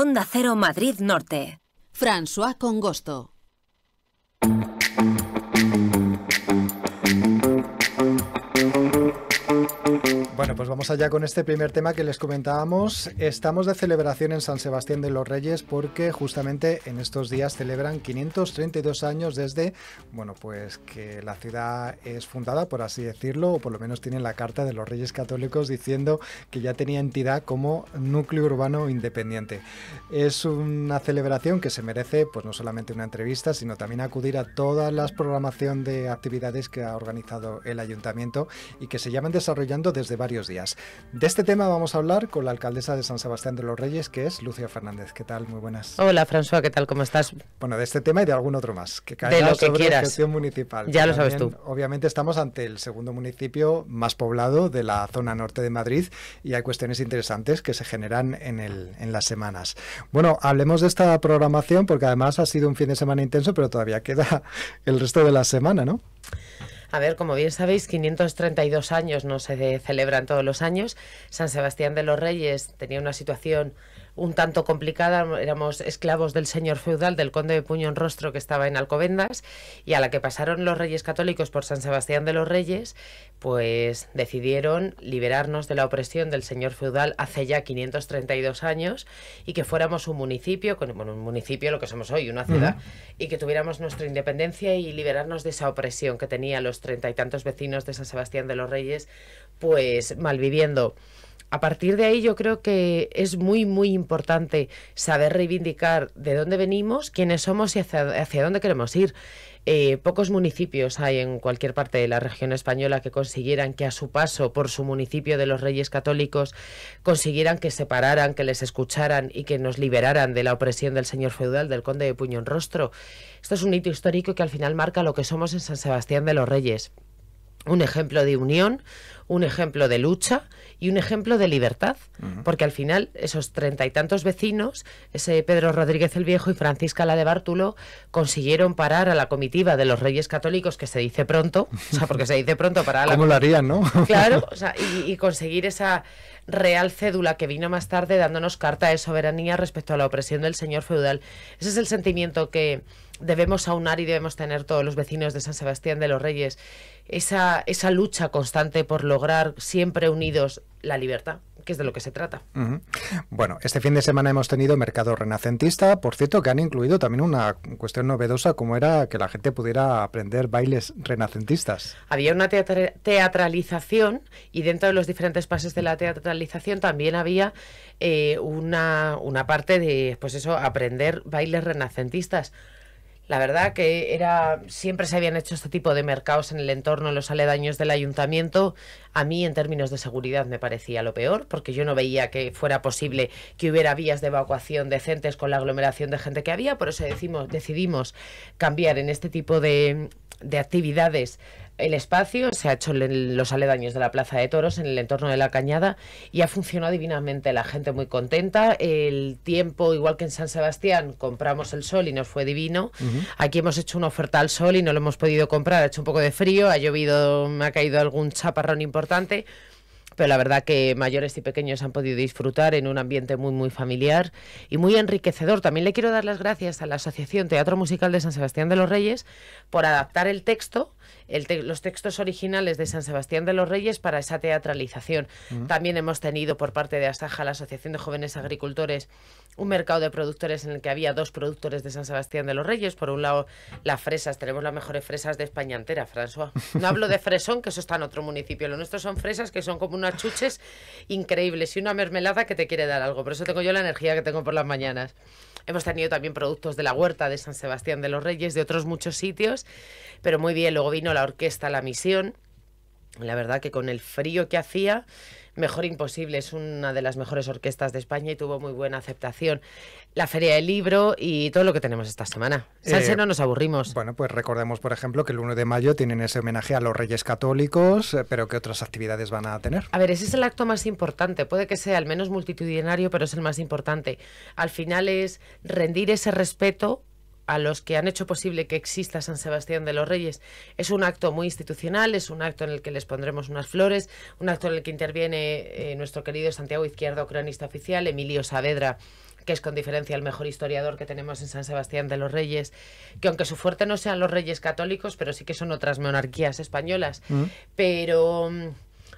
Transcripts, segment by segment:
Onda Cero Madrid Norte. François Congosto. Bueno, pues vamos allá con este primer tema que les comentábamos. Estamos de celebración en San Sebastián de los Reyes porque justamente en estos días celebran 532 años desde, bueno, pues que la ciudad es fundada, por así decirlo, o por lo menos tienen la carta de los Reyes Católicos diciendo que ya tenía entidad como núcleo urbano independiente. Es una celebración que se merece, pues no solamente una entrevista, sino también acudir a todas las programación de actividades que ha organizado el ayuntamiento y que se llaman desarrollando desde varios varios días. De este tema vamos a hablar con la alcaldesa de San Sebastián de los Reyes, que es Lucia Fernández. ¿Qué tal? Muy buenas. Hola, François, ¿qué tal? ¿Cómo estás? Bueno, de este tema y de algún otro más, que cae de lo sobre que quieras. gestión municipal. Ya lo sabes tú. Obviamente estamos ante el segundo municipio más poblado de la zona norte de Madrid y hay cuestiones interesantes que se generan en, el, en las semanas. Bueno, hablemos de esta programación porque además ha sido un fin de semana intenso, pero todavía queda el resto de la semana, ¿no? A ver, como bien sabéis, 532 años no se celebran todos los años. San Sebastián de los Reyes tenía una situación un tanto complicada. Éramos esclavos del señor feudal, del conde de Puño en Rostro, que estaba en Alcobendas, y a la que pasaron los reyes católicos por San Sebastián de los Reyes, pues decidieron liberarnos de la opresión del señor feudal hace ya 532 años y que fuéramos un municipio, bueno, un municipio, lo que somos hoy, una ciudad, y que tuviéramos nuestra independencia y liberarnos de esa opresión que tenían los treinta y tantos vecinos de San Sebastián de los Reyes, pues malviviendo. A partir de ahí yo creo que es muy, muy importante saber reivindicar de dónde venimos, quiénes somos y hacia, dónde queremos ir. Eh, pocos municipios hay en cualquier parte de la región española que consiguieran que a su paso por su municipio de los Reyes Católicos consiguieran que se pararan, que les escucharan y que nos liberaran de la opresión del señor feudal, del conde de Puñonrostro. Esto es un hito histórico que al final marca lo que somos en San Sebastián de los Reyes un ejemplo de unión, un ejemplo de lucha y un ejemplo de libertad, porque al final esos treinta y tantos vecinos, ese Pedro Rodríguez el Viejo y Francisca la de Bártulo, consiguieron parar a la comitiva de los Reyes Católicos, que se dice pronto, o sea, porque se dice pronto para la... ¿Cómo lo harían, no? Claro, o sea, y conseguir esa real cédula que vino más tarde dándonos carta de soberanía respecto a la opresión del señor feudal. Ese es el sentimiento que, debemos aunar y debemos tener todos los vecinos de San Sebastián de los Reyes esa, esa lucha constante por lograr siempre unidos la libertad que es de lo que se trata. Bueno, este fin de semana hemos tenido mercado renacentista, por cierto, que han incluido también una cuestión novedosa como era que la gente pudiera aprender bailes renacentistas. Había una teatralización y dentro de los diferentes pases de la teatralización también había eh, una, una parte de, pues eso, aprender bailes renacentistas. La verdad que era siempre se habían hecho este tipo de mercados en el entorno, en los aledaños del ayuntamiento. A mí, en términos de seguridad, me parecía lo peor, porque yo no veía que fuera posible que hubiera vías de evacuación decentes con la aglomeración de gente que había. Por eso decimos, decidimos cambiar en este tipo de, de actividades el espacio, se ha hecho en los aledaños de la Plaza de Toros, en el entorno de la Cañada, y ha funcionado divinamente. La gente muy contenta. El tiempo, igual que en San Sebastián, compramos el sol y nos fue divino. Aquí hemos hecho una oferta al sol y no lo hemos podido comprar. Ha hecho un poco de frío, ha llovido, me ha caído algún chaparrón importante. Pero la verdad que mayores y pequeños han podido disfrutar en un ambiente muy, muy familiar y muy enriquecedor. También le quiero dar las gracias a la Asociación Teatro Musical de San Sebastián de los Reyes por adaptar el texto los textos originales de San Sebastián de los Reyes para esa teatralización. También hemos tenido por parte de Asaja, la Asociación de Jóvenes Agricultores, un mercado de productores en el que había dos productores de San Sebastián de los Reyes. Por un lado, las fresas, tenemos las mejores fresas de España entera, François. No hablo de fresón, que eso está en otro municipio. Lo nuestro son fresas que son como unas chuches increíbles y una mermelada que te quiere dar algo. Por eso tengo yo la energía que tengo por las mañanas. Hemos tenido también productos de la huerta de San Sebastián de los Reyes, de otros muchos sitios, pero muy bien. Luego vino la orquesta La Misión. La verdad que con el frío que hacía, mejor imposible, es una de las mejores orquestas de España y tuvo muy buena aceptación. La Feria del Libro y todo lo que tenemos esta semana. Eh, Sánchez no nos aburrimos. Bueno, pues recordemos, por ejemplo, que el 1 de mayo tienen ese homenaje a los Reyes Católicos, eh, pero ¿qué otras actividades van a tener? A ver, ese es el acto más importante. Puede que sea al menos multitudinario, pero es el más importante. Al final es rendir ese respeto a los que han hecho posible que exista San Sebastián de los Reyes. Es un acto muy institucional, es un acto en el que les pondremos unas flores, un acto en el que interviene eh, nuestro querido Santiago Izquierdo, cronista oficial, Emilio Saavedra, que es con diferencia el mejor historiador que tenemos en San Sebastián de los Reyes, que aunque su fuerte no sean los reyes católicos, pero sí que son otras monarquías españolas. Mm. Pero mm,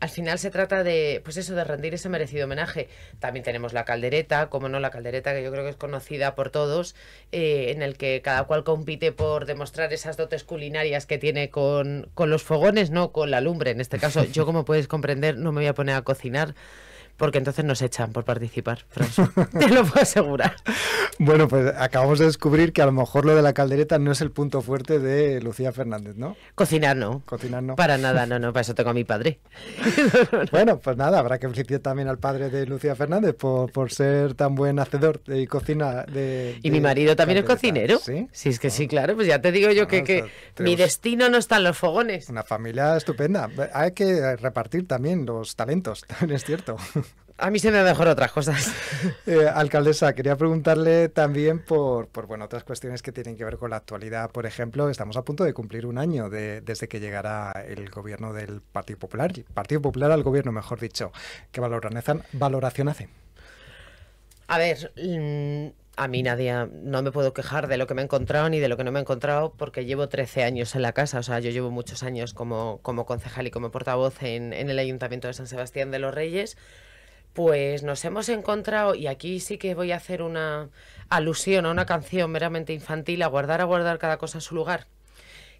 al final se trata de, pues eso, de rendir ese merecido homenaje. También tenemos la caldereta, como no, la caldereta que yo creo que es conocida por todos, eh, en el que cada cual compite por demostrar esas dotes culinarias que tiene con, con los fogones, no con la lumbre. En este caso, yo como puedes comprender, no me voy a poner a cocinar porque entonces nos echan por participar, François. Te lo puedo asegurar. Bueno, pues acabamos de descubrir que a lo mejor lo de la caldereta no es el punto fuerte de Lucía Fernández, ¿no? Cocinar no. Cocinar no. Para nada, no, no, para eso tengo a mi padre. bueno, pues nada, habrá que felicitar también al padre de Lucía Fernández por, ser tan buen hacedor de cocina de... Y mi marido también es cocinero. Sí. Sí, es que sí, ah. claro, pues ya te digo yo ah, que, que mi destino no está en los fogones. Una familia estupenda. Hay que repartir también los talentos, también es cierto a mí se me mejor otras cosas. Eh, alcaldesa, quería preguntarle también por, bueno, otras cuestiones que tienen que ver con la actualidad. Por ejemplo, estamos a punto de cumplir un año desde que llegara el gobierno del Partido Popular, Partido Popular al gobierno, mejor dicho. ¿Qué valoración, valoración hace? A ver, mm, a mí nadie, no me puedo quejar de lo que me he encontrado ni de lo que no me he encontrado porque llevo 13 años en la casa, o sea, yo llevo muchos años como, concejal y como portavoz en, en el Ayuntamiento de San Sebastián de los Reyes pues nos hemos encontrado, y aquí sí que voy a hacer una alusión a una canción meramente infantil, a guardar, a guardar cada cosa en su lugar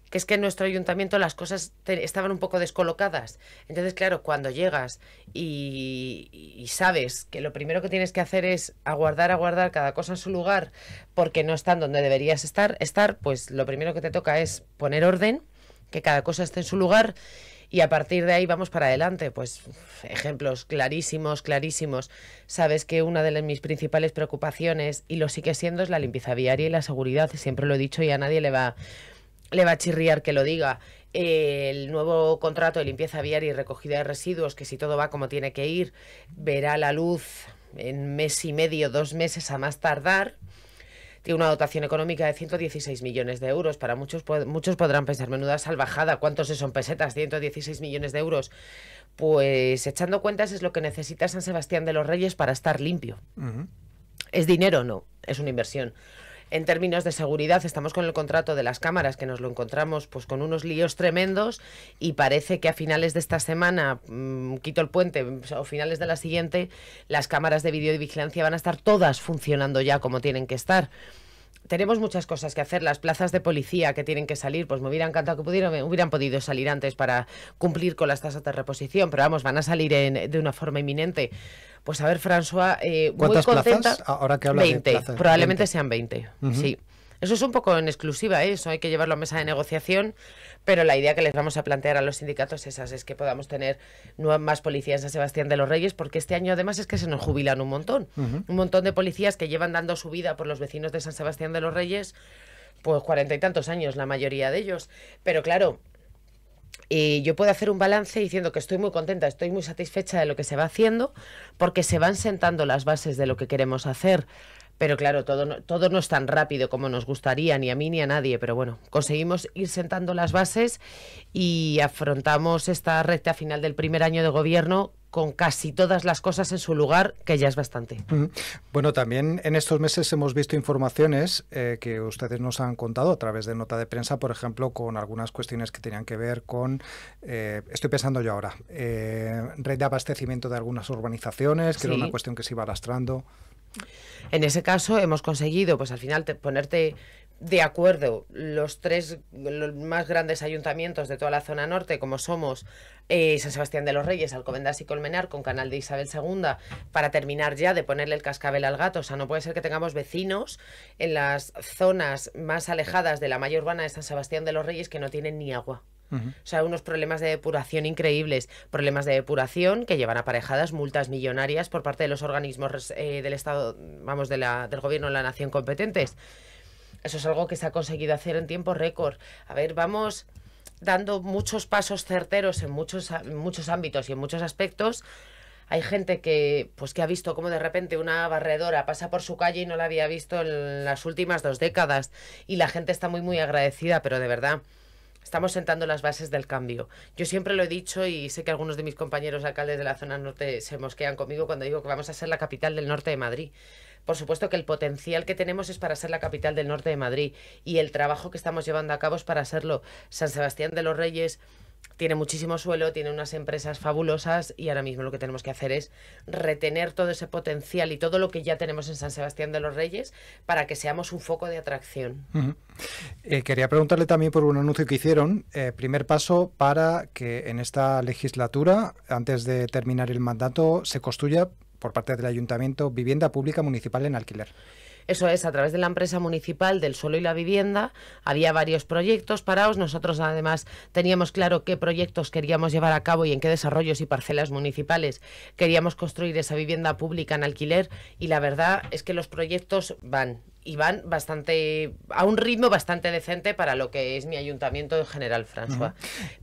que es que en nuestro ayuntamiento las cosas estaban un poco descolocadas. Entonces, claro, cuando llegas y, sabes que lo primero que tienes que hacer es aguardar, aguardar cada cosa en su lugar, porque no están donde deberías estar, estar, pues lo primero que te toca es poner orden, que cada cosa esté en su lugar y a partir de ahí vamos para adelante. Pues ejemplos clarísimos, clarísimos. Sabes que una de mis principales preocupaciones, y lo sigue siendo, es la limpieza viaria y la seguridad. Siempre lo he dicho y a nadie le va, le va a chirriar que lo diga el nuevo contrato de limpieza viaria y recogida de residuos, que si todo va como tiene que ir, verá la luz en mes y medio, dos meses a más tardar tiene una dotación económica de 116 millones de euros. Para muchos, muchos podrán pensar, menuda salvajada, ¿cuántos son pesetas? 116 millones de euros. Pues echando cuentas es lo que necesita San Sebastián de los Reyes para estar limpio. ¿Es dinero? No, es una inversión en términos de seguridad estamos con el contrato de las cámaras que nos lo encontramos pues con unos líos tremendos y parece que a finales de esta semana mm, quito el puente o finales de la siguiente las cámaras de video y vigilancia van a estar todas funcionando ya como tienen que estar tenemos muchas cosas que hacer. Las plazas de policía que tienen que salir, pues me hubiera encantado que pudieran, hubieran podido salir antes para cumplir con las tasas de reposición, pero vamos, van a salir de una forma inminente. Pues a ver, François, eh, ¿Cuántas Plazas? Ahora que hablas probablemente sean 20, sí. Eso es un poco en exclusiva, ¿eh? eso hay que llevarlo a mesa de negociación, pero la idea que les vamos a plantear a los sindicatos esas es que podamos tener más policías en San Sebastián de los Reyes, porque este año además es que se nos jubilan un montón, un montón de policías que llevan dando su vida por los vecinos de San Sebastián de los Reyes, pues cuarenta y tantos años la mayoría de ellos, pero claro, y yo puedo hacer un balance diciendo que estoy muy contenta, estoy muy satisfecha de lo que se va haciendo, porque se van sentando las bases de lo que queremos hacer. Pero claro, todo no, no es tan rápido como nos gustaría, ni a mí ni a nadie, pero bueno, conseguimos ir sentando las bases y afrontamos esta recta final del primer año de gobierno con casi todas las cosas en su lugar, que ya es bastante. Bueno, también en estos meses hemos visto informaciones eh, que ustedes nos han contado a través de nota de prensa, por ejemplo, con algunas cuestiones que tenían que ver con, eh, estoy pensando yo ahora, eh, red de abastecimiento de algunas urbanizaciones, que era una cuestión que se iba arrastrando. En ese caso hemos conseguido, pues al final, ponerte de acuerdo los tres los más grandes ayuntamientos de toda la zona norte, como somos eh, San Sebastián de los Reyes, Alcobendas y Colmenar, con Canal de Isabel II, para terminar ya de ponerle el cascabel al gato. O sea, no puede ser que tengamos vecinos en las zonas más alejadas de la mayor urbana de San Sebastián de los Reyes que no tienen ni agua. O sea, unos problemas de depuración increíbles, problemas de depuración que llevan aparejadas multas millonarias por parte de los organismos eh, del Estado, vamos, del gobierno de la nación competentes. Eso es algo que se ha conseguido hacer en tiempo récord. A ver, vamos dando muchos pasos certeros en muchos, muchos ámbitos y en muchos aspectos. Hay gente que, pues, que ha visto cómo de repente una barredora pasa por su calle y no la había visto en las últimas dos décadas. Y la gente está muy, muy agradecida, pero de verdad, estamos sentando las bases del cambio. Yo siempre lo he dicho y sé que algunos de mis compañeros alcaldes de la zona norte se mosquean conmigo cuando digo que vamos a ser la capital del norte de Madrid. Por supuesto que el potencial que tenemos es para ser la capital del norte de Madrid y el trabajo que estamos llevando a cabo es para serlo. San Sebastián de los Reyes tiene muchísimo suelo, tiene unas empresas fabulosas y ahora mismo lo que tenemos que hacer es retener todo ese potencial y todo lo que ya tenemos en San Sebastián de los Reyes para que seamos un foco de atracción. Eh, quería preguntarle también por un anuncio que hicieron, eh, primer paso para que en esta legislatura, antes de terminar el mandato, se construya por parte del ayuntamiento vivienda pública municipal en alquiler. Eso es, a través de la empresa municipal del suelo y la vivienda había varios proyectos parados. Nosotros además teníamos claro qué proyectos queríamos llevar a cabo y en qué desarrollos y parcelas municipales queríamos construir esa vivienda pública en alquiler y la verdad es que los proyectos van, y van bastante a un ritmo bastante decente para lo que es mi ayuntamiento en general, François.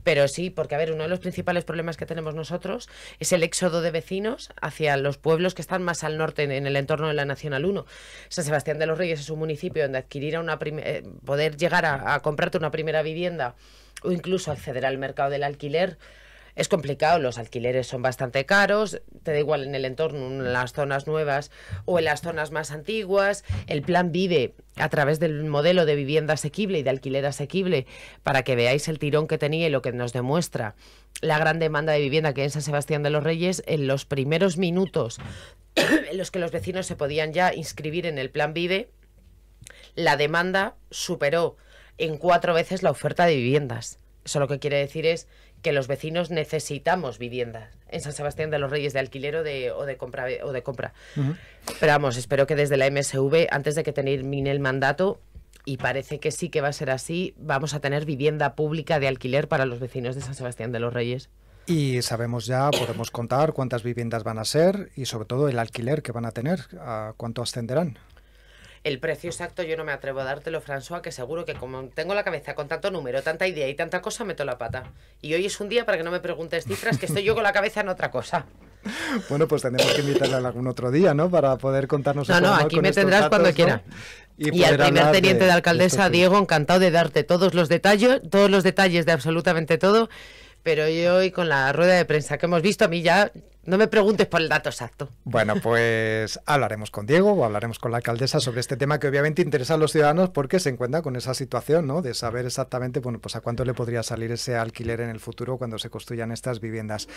Pero sí, porque a ver, uno de los principales problemas que tenemos nosotros es el éxodo de vecinos hacia los pueblos que están más al norte en, el entorno de la Nacional 1. San Sebastián de los Reyes es un municipio donde adquirir una eh, poder llegar a comprarte una primera vivienda o incluso acceder al mercado del alquiler es complicado, los alquileres son bastante caros, te da igual en el entorno, en las zonas nuevas o en las zonas más antiguas. El plan vive a través del modelo de vivienda asequible y de alquiler asequible para que veáis el tirón que tenía y lo que nos demuestra la gran demanda de vivienda que es en San Sebastián de los Reyes en los primeros minutos en los que los vecinos se podían ya inscribir en el plan vive. La demanda superó en cuatro veces la oferta de viviendas. Eso lo que quiere decir es que los vecinos necesitamos viviendas en San Sebastián de los Reyes de alquiler o de, compra. O de compra. Pero vamos, espero que desde la MSV, antes de que termine el mandato, y parece que sí que va a ser así, vamos a tener vivienda pública de alquiler para los vecinos de San Sebastián de los Reyes. Y sabemos ya, podemos contar cuántas viviendas van a ser y sobre todo el alquiler que van a tener, a cuánto ascenderán. El precio exacto yo no me atrevo a dártelo, François, que seguro que como tengo la cabeza con tanto número, tanta idea y tanta cosa, meto la pata. Y hoy es un día para que no me preguntes cifras, que estoy yo con la cabeza en otra cosa. Bueno, pues tenemos que invitarla algún otro día, ¿no? Para poder contarnos. No, no, aquí me tendrás cuando quiera. Y, al primer teniente de, alcaldesa, Diego, encantado de darte todos los detalles, todos los detalles de absolutamente todo pero yo hoy con la rueda de prensa que hemos visto, a mí ya no me preguntes por el dato exacto. Bueno, pues hablaremos con Diego o hablaremos con la alcaldesa sobre este tema que obviamente interesa a los ciudadanos porque se encuentra con esa situación, ¿no? De saber exactamente, bueno, pues a cuánto le podría salir ese alquiler en el futuro cuando se construyan estas viviendas.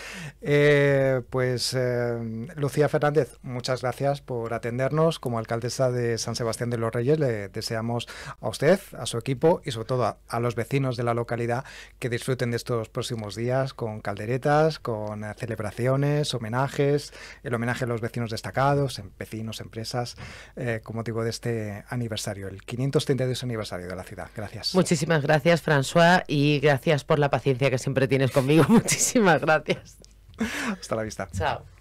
Eh, pues eh, Lucía Fernández, muchas gracias por atendernos. Como alcaldesa de San Sebastián de los Reyes, le deseamos a usted, a su equipo y sobre todo a, a los vecinos de la localidad que disfruten de estos próximos días con calderetas, con celebraciones, homenajes, el homenaje a los vecinos destacados, en vecinos, empresas, eh, con motivo de este aniversario, el 532 aniversario de la ciudad. Gracias. Muchísimas gracias, François, y gracias por la paciencia que siempre tienes conmigo. Muchísimas gracias. Hasta la vista. Chao.